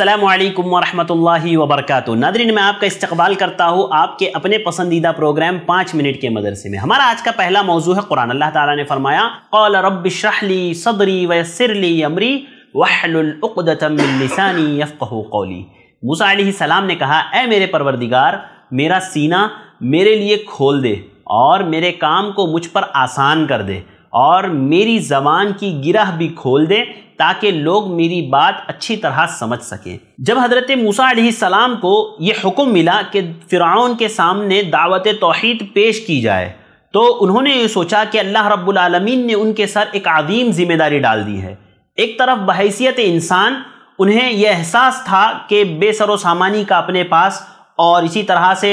अल्लाम वरहमल वबरक नादरीन मैं आपका इस्तकबाल करता हूँ आपके अपने पसंदीदा प्रोग्राम पाँच मिनट के मदरसे में हमारा आज का पहला मौजू है कुरान अल्लाह ताला ने फरमाया कौल रब शहली सदरी व सिरली अमरी वहलतमिलसानी कौली मूसा सलाम ने कहा ए मेरे परवरदिगार मेरा सीना मेरे लिए खोल दे और मेरे काम को मुझ पर आसान कर दे और मेरी ज़बान की गिरह भी खोल दें ताकि लोग मेरी बात अच्छी तरह समझ सकें जब हज़रत मूसा सलाम को यह हुक्म मिला कि फ़िरौन के सामने दावत तोहद पेश की जाए तो उन्होंने ये सोचा कि अल्लाह रब्बुल ने उनके सर एक आदीम ज़िम्मेदारी डाल दी है एक तरफ बहसीत इंसान उन्हें यह एहसास था कि बेसर सामानी का अपने पास और इसी तरह से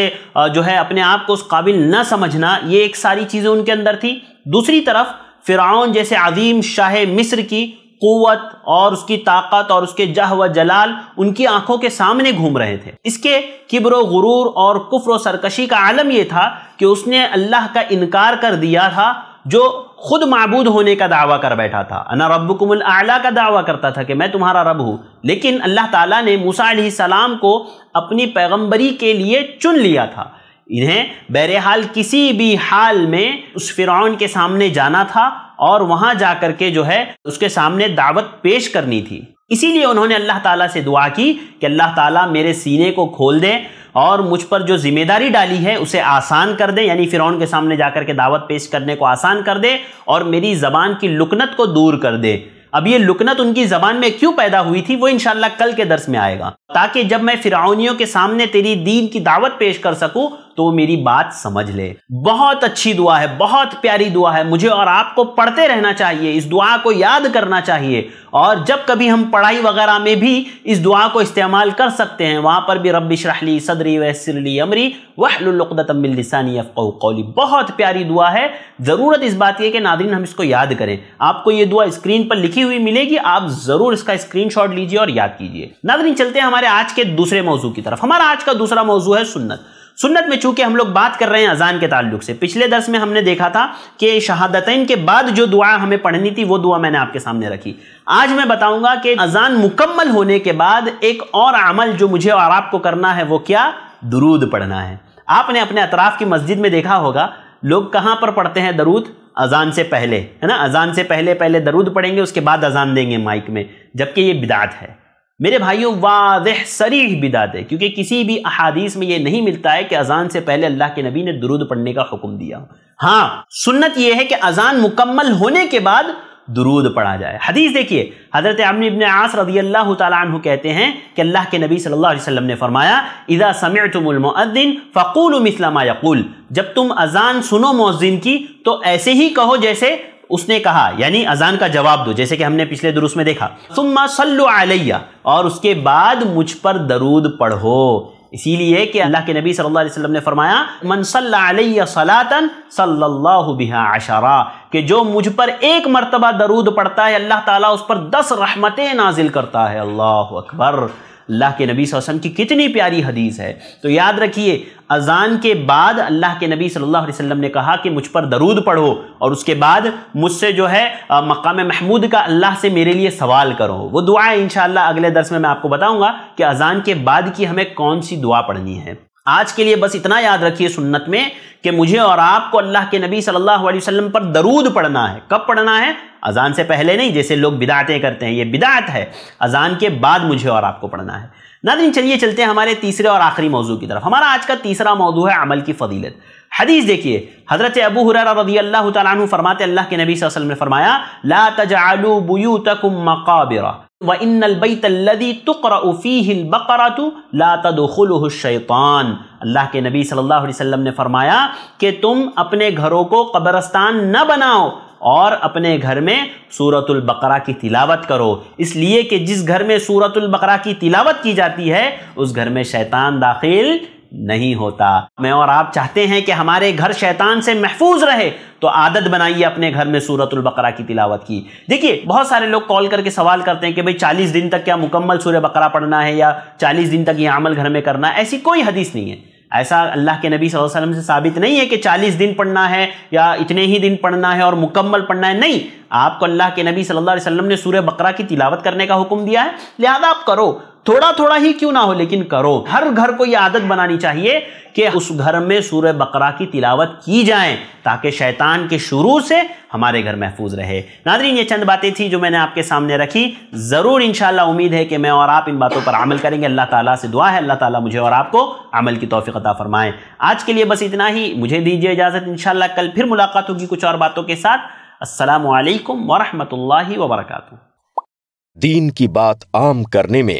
जो है अपने आप को उस काबिल न समझना ये एक सारी चीज़ें उनके अंदर थी दूसरी तरफ फ़िरौन जैसे अजीम शाह मिस्र की क़वत और उसकी ताकत और उसके जह व जलाल उनकी आंखों के सामने घूम रहे थे इसके किब्र गुरूर और कुफ्र सरकशी का आलम यह था कि उसने अल्लाह का इनकार कर दिया था जो खुद मबूद होने का दावा कर बैठा था अना रब्बुकुमुल आला का दावा करता था कि मैं तुम्हारा रब हूँ लेकिन अल्लाह ताला ने मूसा सलाम को अपनी पैगंबरी के लिए चुन लिया था इन्हें बहरहाल किसी भी हाल में उस फ़िरौन के सामने जाना था और वहां जाकर के जो है उसके सामने दावत पेश करनी थी इसीलिए उन्होंने अल्लाह ताला से दुआ की कि अल्लाह ताला मेरे सीने को खोल दे और मुझ पर जो जिम्मेदारी डाली है उसे आसान कर दे यानी फ़िरौन के सामने जाकर के दावत पेश करने को आसान कर दे और मेरी ज़बान की लुकनत को दूर कर दे अब ये लुकनत उनकी ज़बान में क्यों पैदा हुई थी वो इनशाला कल के दर्स में आएगा ताकि जब मैं फ़िरौनियों के सामने तेरी दीन की दावत पेश कर सकूँ तो मेरी बात समझ ले बहुत अच्छी दुआ है बहुत प्यारी दुआ है मुझे और आपको पढ़ते रहना चाहिए इस दुआ को याद करना चाहिए और जब कभी हम पढ़ाई वगैरह में भी इस दुआ को इस्तेमाल कर सकते हैं वहां पर भी रबली सदरी वसरली अमरी वहलानी कौली बहुत प्यारी दुआ है ज़रूरत इस बात है कि नादरीन हम इसको याद करें आपको ये दुआ स्क्रीन पर लिखी हुई मिलेगी आप ज़रूर इसका स्क्रीन लीजिए और याद कीजिए नादरीन चलते हैं हमारे आज के दूसरे मौजू की तरफ हमारा आज का दूसरा मौजू है सुन्नत सुन्नत में चूंकि हम लोग बात कर रहे हैं अजान के ताल्लुक से पिछले दस में हमने देखा था कि शहादतन के बाद जो दुआ हमें पढ़नी थी वो दुआ मैंने आपके सामने रखी आज मैं बताऊंगा कि अजान मुकम्मल होने के बाद एक और अमल जो मुझे और आपको करना है वो क्या दरूद पढ़ना है आपने अपने अतराफ़ की मस्जिद में देखा होगा लोग कहाँ पर पढ़ते हैं दरूद अजान से पहले है ना अजान से पहले पहले दरूद पढ़ेंगे उसके बाद अजान देंगे माइक में जबकि ये बिदात है मेरे भाइयों वाद सरीह बिदात है क्योंकि किसी भी अहादीस में यह नहीं मिलता है कि अजान से पहले अल्लाह के नबी ने दरूद पढ़ने का हुक्म दिया हाँ सुन्नत यह है कि अजान मुकम्मल होने के बाद दुरूद पढ़ा जाए हदीस देखिए हजरत अमन आस रजी अल्लाह तु कहते हैं कि अल्लाह के नबी सल्लल्लाहु अलैहि वसल्लम ने फरमाया इदा समेतुलमद्दीन फ़कूल मिसलामा यकूल जब तुम अजान सुनो मौजिन की तो ऐसे ही कहो जैसे उसने कहा यानी अजान का जवाब दो जैसे कि हमने पिछले दुरुस्त में देखा सुम्मा सल्लु अलैया और उसके बाद मुझ पर दरूद पढ़ो इसीलिए कि अल्लाह के नबी सल्लल्लाहु अलैहि वसल्लम ने फरमाया मन सल्ला सलातन सल्लल्लाहु बिहा अशरा कि जो मुझ पर एक मरतबा दरूद पढ़ता है अल्लाह ताला उस पर दस रहमतें नाजिल करता है अल्लाह अकबर अल्लाह के नबी वसम की कितनी प्यारी हदीस है तो याद रखिए अजान के बाद अल्लाह के नबी सल्लल्लाहु अलैहि वसल्लम ने कहा कि मुझ पर दरूद पढ़ो और उसके बाद मुझसे जो है मकाम महमूद का अल्लाह से मेरे लिए सवाल करो वो दुआ इन अगले दर्स में मैं आपको बताऊँगा कि अजान के बाद की हमें कौन सी दुआ पढ़नी है आज के लिए बस इतना याद रखिए सुन्नत में कि मुझे और आपको अल्लाह के नबी सल्लल्लाहु अलैहि वसल्लम पर दरूद पढ़ना है कब पढ़ना है अज़ान से पहले नहीं जैसे लोग बिदातें करते हैं ये बिदात है अज़ान के बाद मुझे और आपको पढ़ना है नादिन चलिए चलते हैं हमारे तीसरे और आखिरी मौजू की तरफ हमारा आज का तीसरा मौजू है अमल की फदीलत हदीस देखिए हज़रत अबू हुरर रजी अल्लाह तु फरमाते अल्लाह के नबी वसल्लम ने फरमाया ला तजालू बुयू तक मकाबिरा व इनबी तुकरफ़ीबकरतु ला तदुलशैतान अल्लाह के नबी सल्लल्लाहु अलैहि वसल्लम ने फरमाया कि तुम अपने घरों को कब्रस्तान न बनाओ और अपने घर में सूरतुल बकरा की तिलावत करो इसलिए कि जिस घर में सूरतुल बकरा की तिलावत की जाती है उस घर में शैतान दाखिल नहीं होता मैं और आप चाहते हैं कि हमारे घर शैतान से महफूज रहे तो आदत बनाइए अपने घर में सूरतुल बकरा की तिलावत की देखिए बहुत सारे लोग कॉल करके सवाल करते हैं कि भाई चालीस दिन तक क्या मुकम्मल सूर्य बकरा पढ़ना है या चालीस दिन तक ये अमल घर में करना है ऐसी कोई हदीस नहीं है ऐसा अल्लाह के नबी सल्लल्लाहु अलैहि वसल्लम से साबित नहीं है कि चालीस दिन पढ़ना है या इतने ही दिन पढ़ना है और मुकम्मल पढ़ना है नहीं आपको अल्लाह के नबी सल्लल्लाहु अलैहि वसल्लम ने सूर्य बकरा की तिलावत करने का हुक्म दिया है लिहाजा आप करो थोड़ा थोड़ा ही क्यों ना हो लेकिन करो हर घर को यह आदत बनानी चाहिए कि उस घर में सूर्य बकरा की तिलावत की जाए ताकि शैतान के शुरू से हमारे घर महफूज रहे नादरीन ये चंद बातें थी जो मैंने आपके सामने रखी ज़रूर इन उम्मीद है कि मैं और आप इन बातों पर अमल करेंगे अल्लाह ताला से दुआ है अल्लाह ताला मुझे और आपको अमल की तोफ़ी अता फरमाएं आज के लिए बस इतना ही मुझे दीजिए इजाज़त इन कल फिर मुलाकात होगी कुछ और बातों के साथ असलकम वरहमल वर्का दीन की बात आम करने में